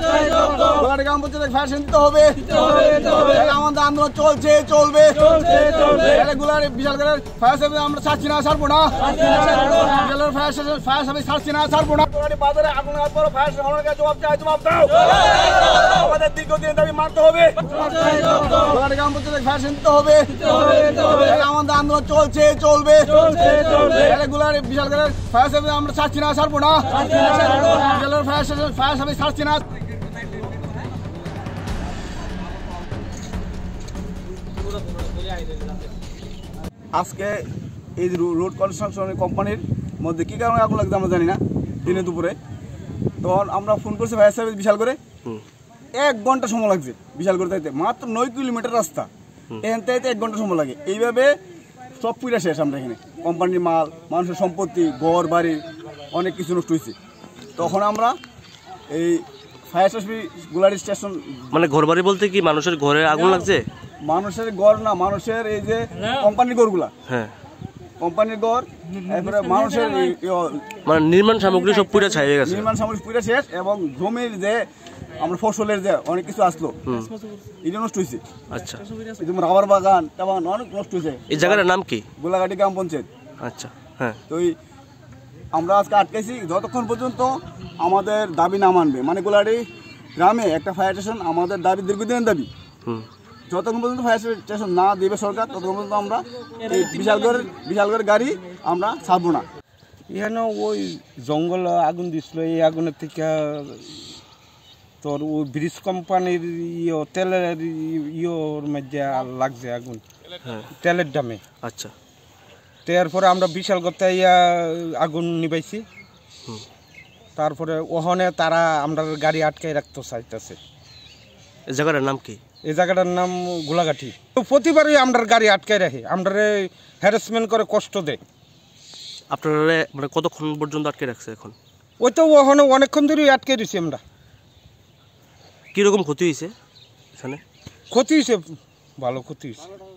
গ্রাম panchayat fashion দিতে হবে আমাদের আন্দোলন চলছে চলবে রেগুলার বিশাল করে ফায়ার সার্ভিস আমরা ছাড়ছি না ছাড়বো না বিশালের ফায়ার ফায়ার সার্ভিস ছাড়ছি না ছাড়বো না বাজারে আগুন পর ফায়ার সার্ভিস জবাব চাই জবাব দাও মারতে হবে গ্রাম হবে আমাদের আন্দোলন চলছে চলবে রেগুলার বিশাল করে ফায়ার সার্ভিস আমরা ছাড়ছি না ছাড়বো না বিশালের ফায়ার ফায়ার সার্ভিস ছাড়ছি না আজকে এই রোড কনস্ট্রাকশন কোম্পানির মধ্যে কি কারণে আগুন লাগছে আমরা জানি না দিনে দুপুরে তখন আমরা ফোন করছি ফায়ার সার্ভিস বিশাল করে এক ঘন্টা সময় লাগছে বিশাল করে তাইতে মাত্র নয় কিলোমিটার রাস্তা এখান থেকে এক ঘন্টা সময় লাগে এইভাবে সব পুরা শেষ আমরা এখানে কোম্পানির মাল মানুষের সম্পত্তি ঘর বাড়ি অনেক কিছু নষ্ট হয়েছে তখন আমরা এই গুলারি স্টেশন মানে ঘরবাড়ি বলতে কি মানুষের ঘরে আগুন লাগছে মানুষের ঘর না মানুষের এই যে কোম্পানির ঘরগুলা হ্যাঁ কোম্পানির ঘর এরপরে মানুষের মানে নির্মাণ সামগ্রী সব পুরো ছাই হয়ে গেছে নির্মাণ সামগ্রী পুরো শেষ এবং জমির যে আমরা ফসলের যে অনেক কিছু আসলো এটা নষ্ট হয়েছে আচ্ছা যেমন রাবার বাগান টাবান অনেক নষ্ট হয়েছে এই জায়গাটার নাম কি গোলাঘাটি গ্রাম পঞ্চায়েত আচ্ছা হ্যাঁ তো আমরা আজকে আটকেছি যতক্ষণ পর্যন্ত আমাদের দাবি না মানবে মানে গোলাড়ি গ্রামে একটা ফায়ার স্টেশন আমাদের দাবি দীর্ঘদিনের দাবি যতক্ষণ পর্যন্ত ফায়ার স্টেশন না দেবে সরকার ততক্ষণ পর্যন্ত আমরা এই বিশালগড়ের বিশালগড়ের গাড়ি আমরা ছাড়বো না এখানে ওই জঙ্গল আগুন দিছিল এই আগুনের থেকে তোর ওই ব্রিজ কোম্পানির ইয়ে তেলের ইয়োর মধ্যে লাগছে আগুন হ্যাঁ। তেলের দামে আচ্ছা এরপরে আমরা বিশালগড় ইয়া আগুন নিবাইছি তারপরে ওহনে তারা আমরা গাড়ি আটকে রাখতে চাইতেছে এই জায়গাটার নাম কি এই জায়গাটার নাম গোলাঘাটি প্রতিবারই আমরা গাড়ি আটকে রাখি আমরা হ্যারাসমেন্ট করে কষ্ট দেয় আপনারা মানে কতক্ষণ পর্যন্ত আটকে রাখছে এখন ওই তো ওখানে অনেকক্ষণ ধরেই আটকে দিয়েছি আমরা কীরকম ক্ষতি হয়েছে এখানে ক্ষতি হয়েছে ভালো ক্ষতি হয়েছে